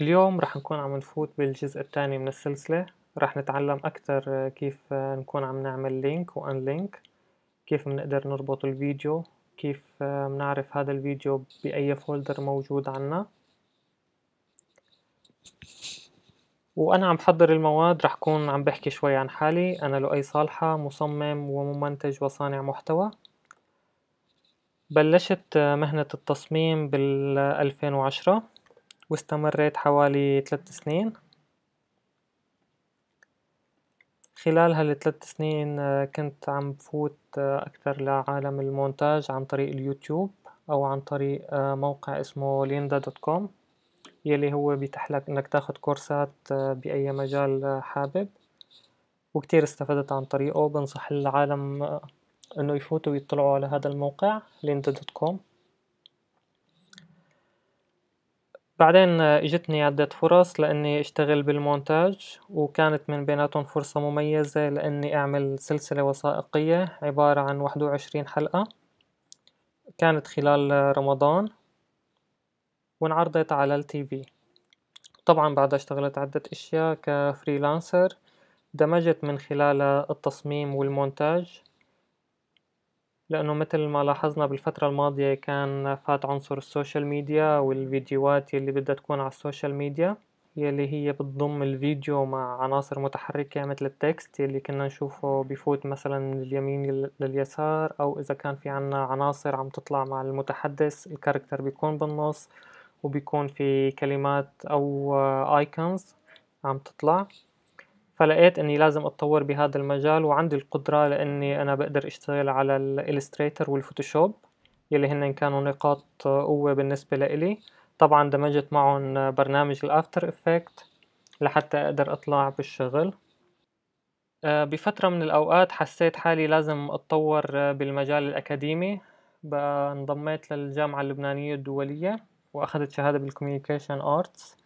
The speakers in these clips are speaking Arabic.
اليوم رح نكون عم نفوت بالجزء التاني من السلسلة رح نتعلم أكتر كيف نكون عم نعمل لينك وأن لينك كيف بنقدر نربط الفيديو كيف بنعرف هذا الفيديو بأي فولدر موجود عنا وأنا عم بحضر المواد رح كون عم بحكي شوي عن حالي أنا لؤي صالحة مصمم وممنتج وصانع محتوى بلشت مهنة التصميم بال 2010 واستمريت حوالي ثلاث سنين خلال هالثلاث سنين آه، كنت عم بفوت آه، أكثر لعالم المونتاج عن طريق اليوتيوب أو عن طريق آه، موقع اسمه ليندا دوت كوم يلي هو بيتيح لك إنك تاخد كورسات بأي مجال حابب وكتير استفدت عن طريقه بنصح العالم إنه يفوتوا ويطلعوا على هذا الموقع ليندا دوت كوم بعدين آه، اجتني عدة فرص لإني اشتغل بالمونتاج وكانت من بيناتهم فرصة مميزة لإني أعمل سلسلة وثائقية عبارة عن واحد وعشرين حلقة كانت خلال آه، رمضان وانعرضت على التي في طبعا بعدها اشتغلت عدة اشياء كفريلانسر دمجت من خلالها آه، التصميم والمونتاج لأنه مثل ما لاحظنا بالفترة الماضية كان فات عنصر السوشيال ميديا والفيديوهات يلي بدها تكون على السوشيال ميديا يلي هي بتضم الفيديو مع عناصر متحركة مثل التكست يلي كنا نشوفه بفوت مثلا من اليمين لليسار أو إذا كان في عنا عناصر عم تطلع مع المتحدث الكاركتر بيكون بالنص وبيكون في كلمات أو آيكونز آه، عم تطلع فلقيت اني لازم اتطور بهذا المجال وعندي القدرة لاني انا بقدر اشتغل على الالستريتر والفوتوشوب يلي هن كانوا نقاط قوة بالنسبة لإلي طبعا دمجت معهم برنامج الافتر افكت لحتى اقدر اطلع بالشغل آه، بفترة من الأوقات حسيت حالي لازم أتطور بالمجال الأكاديمي انضميت للجامعة اللبنانية الدولية وأخذت شهادة بالكوميونيكيشن آرتس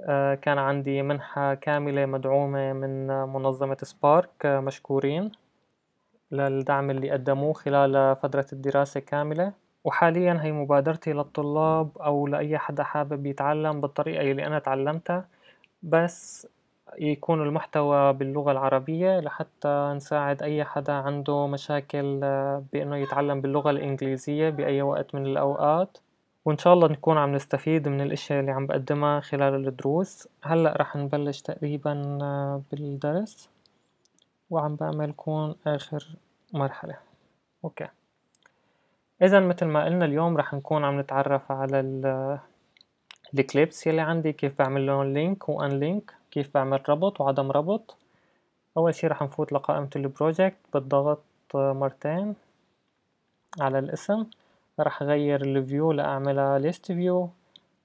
آه، كان عندي منحة كاملة مدعومة من منظمة سبارك آه، مشكورين للدعم اللي قدموه خلال فترة الدراسة كاملة وحاليا هي مبادرتي للطلاب أو لأي حدا حابب يتعلم بالطريقة اللي أنا تعلمتها بس يكون المحتوى باللغة العربية لحتى نساعد أي حدا عنده مشاكل آه، بأنه يتعلم باللغة الإنجليزية بأي وقت من الأوقات وإن شاء الله نكون عم نستفيد من الأشياء اللي عم بقدمها خلال الدروس هلأ رح نبلش تقريبا آه، بالدرس وعم بعمل كون آخر مرحلة أوكي إذا مثل ما قلنا اليوم رح نكون عم نتعرف على الكليبس آه، يلي عندي كيف بعمل لهم لينك وان لينك كيف بعمل ربط وعدم ربط أول شي رح نفوت لقائمة البروجكت بالضغط آه، مرتين على الاسم راح اغير الفيو لاعملها ليست فيو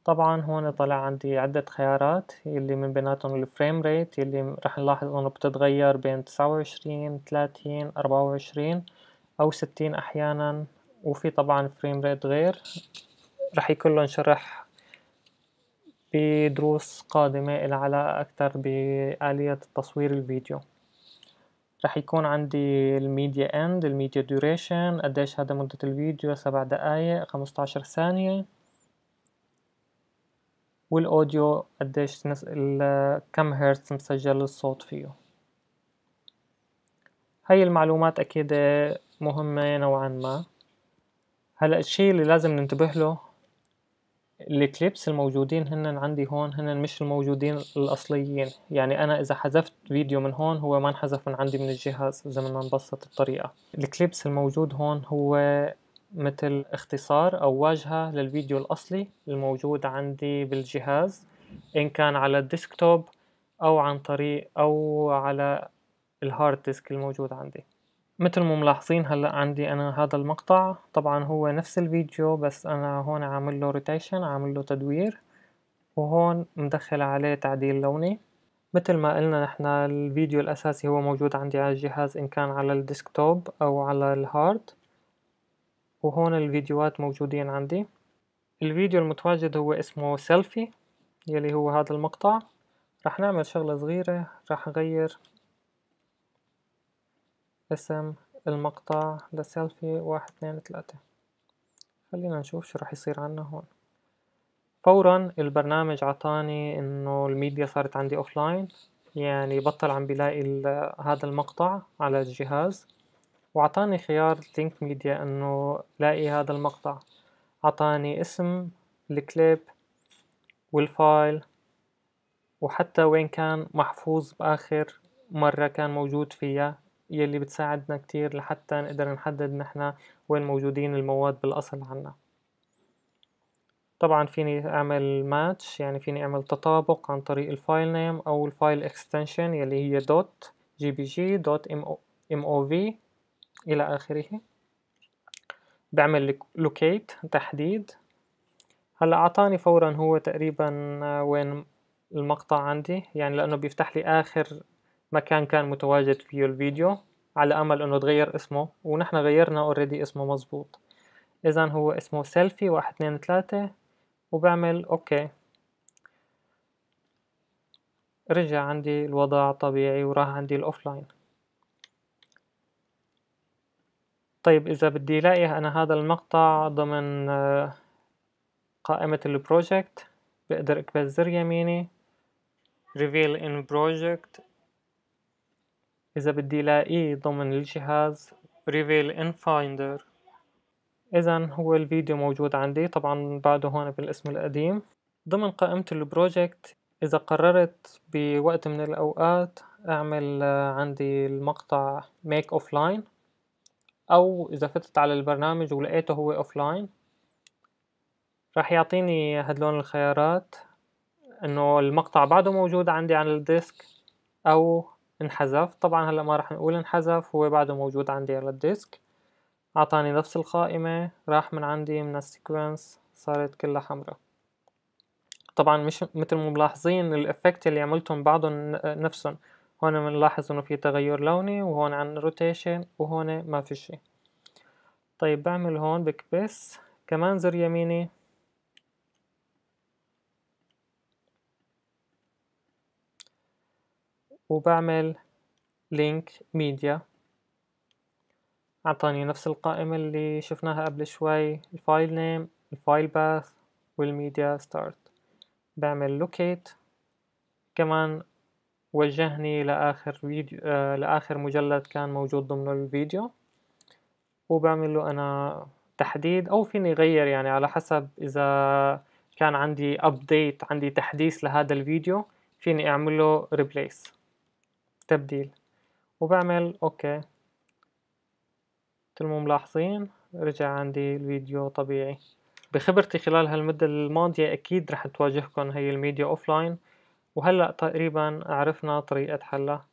طبعا هون طلع عندي عدة خيارات اللي من بيناتهم الفريم ريت اللي راح نلاحظ انه بتتغير بين تسعة وعشرين تلاتين اربعة وعشرين او ستين احيانا وفي طبعا فريم ريت غير راح يكون شرح بدروس قادمة العلاقة اكتر بآلية تصوير الفيديو رح يكون عندي الميديا اند الميديا دوريشن قديش هذا مدة الفيديو سبع دقايق خمستاشر ثانية والاوديو قديش نس... كم هرتز مسجل الصوت فيه هاي المعلومات اكيد مهمة نوعا ما هلا الشي اللي لازم ننتبه له الكليبس الموجودين هن عندي هون هن مش الموجودين الأصليين يعني أنا إذا حذفت فيديو من هون هو ما انحذف من عندي من الجهاز إذا بدنا نبسط الطريقة الكليبس الموجود هون هو مثل اختصار أو واجهة للفيديو الأصلي الموجود عندي بالجهاز إن كان على الديسكتوب أو عن طريق أو على الهارد ديسك الموجود عندي مثل ما ملاحظين هلا عندي انا هذا المقطع طبعا هو نفس الفيديو بس انا هون عامل له روتيشن عامل له تدوير وهون مدخل عليه تعديل لوني مثل ما قلنا نحن الفيديو الاساسي هو موجود عندي على الجهاز ان كان على الديسكتوب او على الهارد وهون الفيديوهات موجودين عندي الفيديو المتواجد هو اسمه سيلفي يلي هو هذا المقطع رح نعمل شغلة صغيرة رح نغير اسم المقطع لسيلفي واحد اثنين ثلاثة خلينا نشوف شو راح يصير عنا هون فورا البرنامج عطاني انه الميديا صارت عندي اوفلاين يعني بطل عم بلاقي هذا المقطع على الجهاز وعطاني خيار لينك ميديا انه لاقي هذا المقطع عطاني اسم الكليب والفايل وحتى وين كان محفوظ باخر مرة كان موجود فيها يلي بتساعدنا كتير لحتى نقدر نحدد نحنا وين موجودين المواد بالأصل عنا طبعا فيني أعمل ماتش يعني فيني أعمل تطابق عن طريق الفايل نيم أو الفايل اكستنشن يلي هي دوت جي بي جي دوت ام او في إلى آخره بعمل لوكيت تحديد هلا أعطاني فورا هو تقريبا وين المقطع عندي يعني لأنه بيفتح لي آخر مكان كان متواجد فيه الفيديو على امل انه تغير اسمه ونحن غيرنا اوريدي اسمه مزبوط اذا هو اسمه سيلفي واحد اثنين ثلاثة وبعمل اوكي رجع عندي الوضع طبيعي وراح عندي الاوفلاين طيب اذا بدي الاقي انا هذا المقطع ضمن آه، قائمة البروجكت بقدر اكبس زر يميني reveal in project إذا بدي لاقيه ضمن الجهاز reveal in finder إذا هو الفيديو موجود عندي طبعا بعده هون بالاسم القديم ضمن قائمة البروجكت إذا قررت بوقت من الأوقات أعمل آه، عندي المقطع make offline أو إذا فتت على البرنامج ولقيته هو offline راح يعطيني هدلون الخيارات إنه المقطع بعده موجود عندي على الديسك أو انحذف طبعا هلا ما رح نقول انحذف هو بعده موجود عندي على الديسك اعطاني نفس القائمة راح من عندي من السيكونس صارت كلها حمراء طبعا مش مثل ما ملاحظين الافكت اللي عملتهم بعضهم نفسهم هون بنلاحظ انه في تغير لوني وهون عن روتيشن وهون ما في شيء طيب بعمل هون بكبس كمان زر يميني وبعمل لينك ميديا أعطاني نفس القائمة اللي شفناها قبل شوي الفايل نيم الفايل باث والميديا ستارت بعمل لوكيت كمان وجهني لآخر فيديو آه لآخر مجلد كان موجود ضمن الفيديو وبعمل له أنا تحديد أو فيني غير يعني على حسب إذا كان عندي أبديت عندي تحديث لهذا الفيديو فيني أعمله ريبليس تبديل وبعمل اوكي مثل ما ملاحظين رجع عندي الفيديو طبيعي بخبرتي خلال هالمدة الماضية أكيد رح تواجهكم هي الميديا أوفلاين وهلأ تقريبا عرفنا طريقة حلها